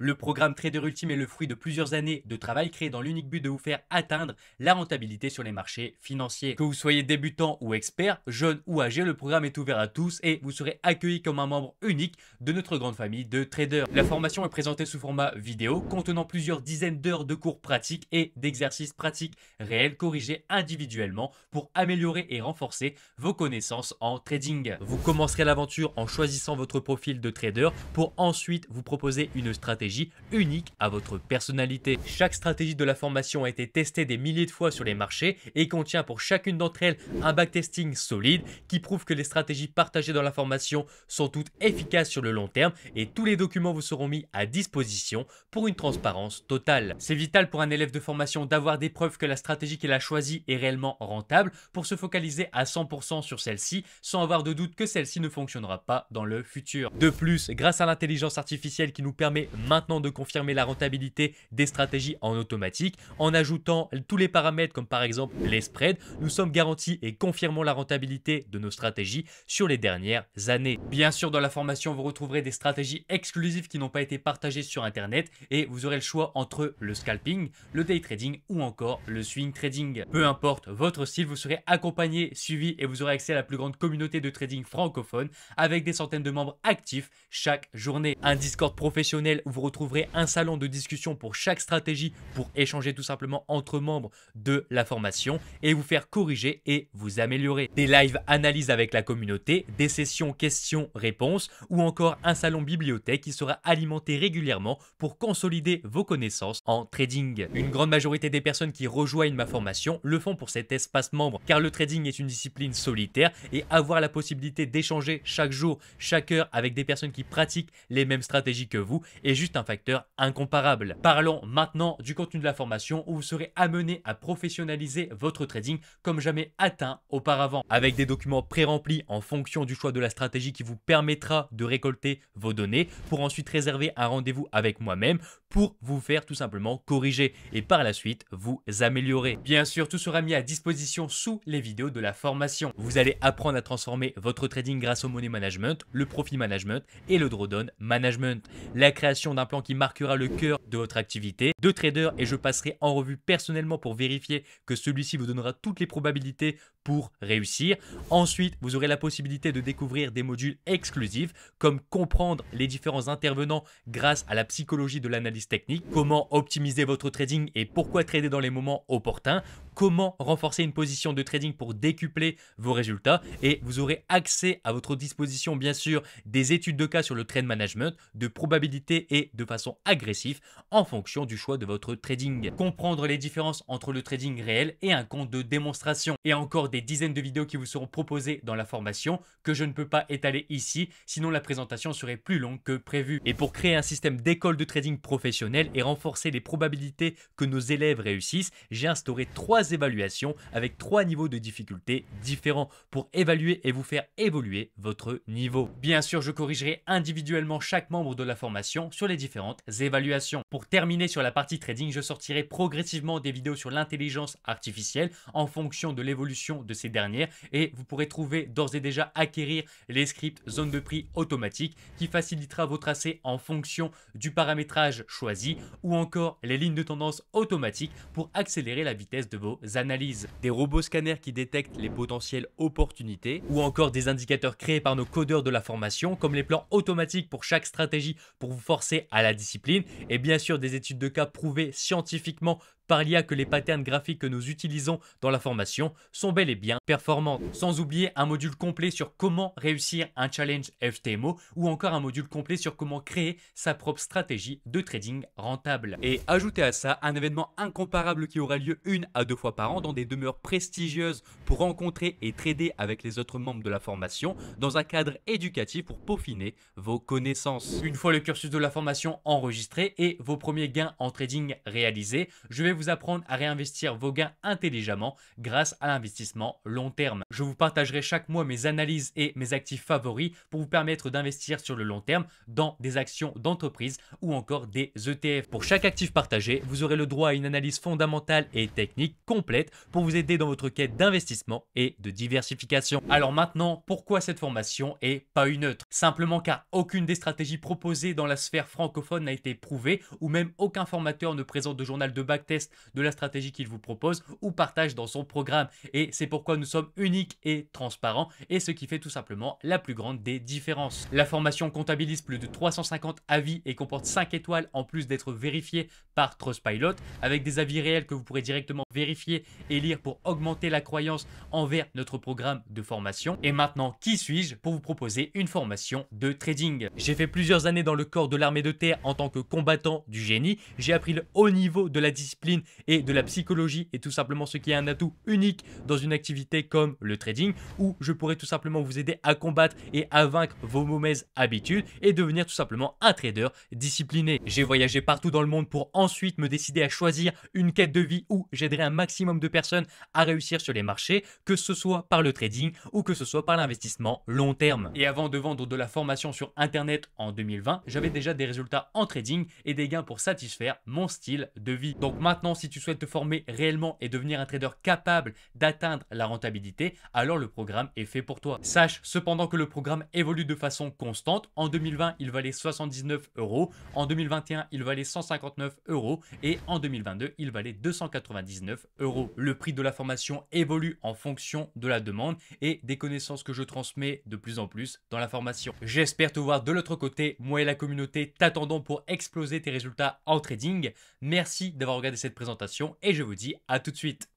Le programme Trader Ultime est le fruit de plusieurs années de travail créé dans l'unique but de vous faire atteindre la rentabilité sur les marchés financiers. Que vous soyez débutant ou expert, jeune ou âgé, le programme est ouvert à tous et vous serez accueilli comme un membre unique de notre grande famille de traders. La formation est présentée sous format vidéo contenant plusieurs dizaines d'heures de cours pratiques et d'exercices pratiques réels corrigés individuellement pour améliorer et renforcer vos connaissances en trading. Vous commencerez l'aventure en choisissant votre profil de trader pour ensuite vous proposer une stratégie unique à votre personnalité. Chaque stratégie de la formation a été testée des milliers de fois sur les marchés et contient pour chacune d'entre elles un backtesting solide qui prouve que les stratégies partagées dans la formation sont toutes efficaces sur le long terme et tous les documents vous seront mis à disposition pour une transparence totale. C'est vital pour un élève de formation d'avoir des preuves que la stratégie qu'il a choisie est réellement rentable pour se focaliser à 100% sur celle-ci sans avoir de doute que celle-ci ne fonctionnera pas dans le futur. De plus, grâce à l'intelligence artificielle qui nous permet maintenant de confirmer la rentabilité des stratégies en automatique en ajoutant tous les paramètres comme par exemple les spreads. Nous sommes garantis et confirmons la rentabilité de nos stratégies sur les dernières années. Bien sûr, dans la formation, vous retrouverez des stratégies exclusives qui n'ont pas été partagées sur Internet et vous aurez le choix entre le scalping, le day trading ou encore le swing trading. Peu importe votre style, vous serez accompagné, suivi et vous aurez accès à la plus grande communauté de trading francophone avec des centaines de membres actifs chaque journée. Un Discord professionnel où vous retrouverez un salon de discussion pour chaque stratégie pour échanger tout simplement entre membres de la formation et vous faire corriger et vous améliorer. Des lives analyses avec la communauté, des sessions questions-réponses ou encore un salon bibliothèque qui sera alimenté régulièrement pour consolider vos connaissances en trading. Une grande majorité des personnes qui rejoignent ma formation le font pour cet espace membre car le trading est une discipline solitaire et avoir la possibilité d'échanger chaque jour, chaque heure avec des personnes qui pratiquent les mêmes stratégies que vous est juste un facteur incomparable. Parlons maintenant du contenu de la formation où vous serez amené à professionnaliser votre trading comme jamais atteint auparavant. Avec des documents pré-remplis en fonction du choix de la stratégie qui vous permettra de récolter vos données pour ensuite réserver un rendez-vous avec moi-même pour vous faire tout simplement corriger et par la suite vous améliorer. Bien sûr, tout sera mis à disposition sous les vidéos de la formation. Vous allez apprendre à transformer votre trading grâce au money management, le profit management et le drawdown management. La création d'un plan qui marquera le cœur de votre activité de trader et je passerai en revue personnellement pour vérifier que celui-ci vous donnera toutes les probabilités pour réussir. Ensuite, vous aurez la possibilité de découvrir des modules exclusifs comme comprendre les différents intervenants grâce à la psychologie de l'analyse technique, comment optimiser votre trading et pourquoi trader dans les moments opportuns, comment renforcer une position de trading pour décupler vos résultats et vous aurez accès à votre disposition bien sûr des études de cas sur le trade management, de probabilité et de façon agressive en fonction du choix de votre trading. Comprendre les différences entre le trading réel et un compte de démonstration et encore des dizaines de vidéos qui vous seront proposées dans la formation que je ne peux pas étaler ici, sinon la présentation serait plus longue que prévu. Et pour créer un système d'école de trading professionnel et renforcer les probabilités que nos élèves réussissent, j'ai instauré trois évaluations avec trois niveaux de difficulté différents pour évaluer et vous faire évoluer votre niveau. Bien sûr, je corrigerai individuellement chaque membre de la formation sur les différentes évaluations. Pour terminer sur la partie trading, je sortirai progressivement des vidéos sur l'intelligence artificielle en fonction de l'évolution de ces dernières et vous pourrez trouver d'ores et déjà acquérir les scripts zone de prix automatique qui facilitera vos tracés en fonction du paramétrage choisi ou encore les lignes de tendance automatiques pour accélérer la vitesse de vos analyses. Des robots scanners qui détectent les potentielles opportunités ou encore des indicateurs créés par nos codeurs de la formation comme les plans automatiques pour chaque stratégie pour vous forcer à la discipline et bien sûr des études de cas prouvées scientifiquement par l'IA que les patterns graphiques que nous utilisons dans la formation sont bel et bien performantes. Sans oublier un module complet sur comment réussir un challenge FTMO ou encore un module complet sur comment créer sa propre stratégie de trading rentable. Et ajoutez à ça un événement incomparable qui aura lieu une à deux fois par an dans des demeures prestigieuses pour rencontrer et trader avec les autres membres de la formation dans un cadre éducatif pour peaufiner vos connaissances. Une fois le cursus de la formation enregistré et vos premiers gains en trading réalisés, je vais vous apprendre à réinvestir vos gains intelligemment grâce à l'investissement long terme. Je vous partagerai chaque mois mes analyses et mes actifs favoris pour vous permettre d'investir sur le long terme dans des actions d'entreprise ou encore des ETF. Pour chaque actif partagé, vous aurez le droit à une analyse fondamentale et technique complète pour vous aider dans votre quête d'investissement et de diversification. Alors maintenant, pourquoi cette formation est pas une autre Simplement car aucune des stratégies proposées dans la sphère francophone n'a été prouvée ou même aucun formateur ne présente de journal de backtest de la stratégie qu'il vous propose ou partage dans son programme. Et c'est pourquoi nous sommes uniques et transparents et ce qui fait tout simplement la plus grande des différences. La formation comptabilise plus de 350 avis et comporte 5 étoiles en plus d'être vérifiée par Trustpilot avec des avis réels que vous pourrez directement vérifier et lire pour augmenter la croyance envers notre programme de formation. Et maintenant, qui suis-je pour vous proposer une formation de trading J'ai fait plusieurs années dans le corps de l'armée de terre en tant que combattant du génie. J'ai appris le haut niveau de la discipline et de la psychologie et tout simplement ce qui est un atout unique dans une activité comme le trading où je pourrais tout simplement vous aider à combattre et à vaincre vos mauvaises habitudes et devenir tout simplement un trader discipliné. J'ai voyagé partout dans le monde pour ensuite me décider à choisir une quête de vie où j'aiderai un maximum de personnes à réussir sur les marchés, que ce soit par le trading ou que ce soit par l'investissement long terme. Et avant de vendre de la formation sur internet en 2020, j'avais déjà des résultats en trading et des gains pour satisfaire mon style de vie. Donc maintenant si tu souhaites te former réellement et devenir un trader capable d'atteindre la rentabilité, alors le programme est fait pour toi. Sache cependant que le programme évolue de façon constante. En 2020, il valait 79 euros. En 2021, il valait 159 euros. Et en 2022, il valait 299 euros. Le prix de la formation évolue en fonction de la demande et des connaissances que je transmets de plus en plus dans la formation. J'espère te voir de l'autre côté. Moi et la communauté t'attendons pour exploser tes résultats en trading. Merci d'avoir regardé cette présentation et je vous dis à tout de suite.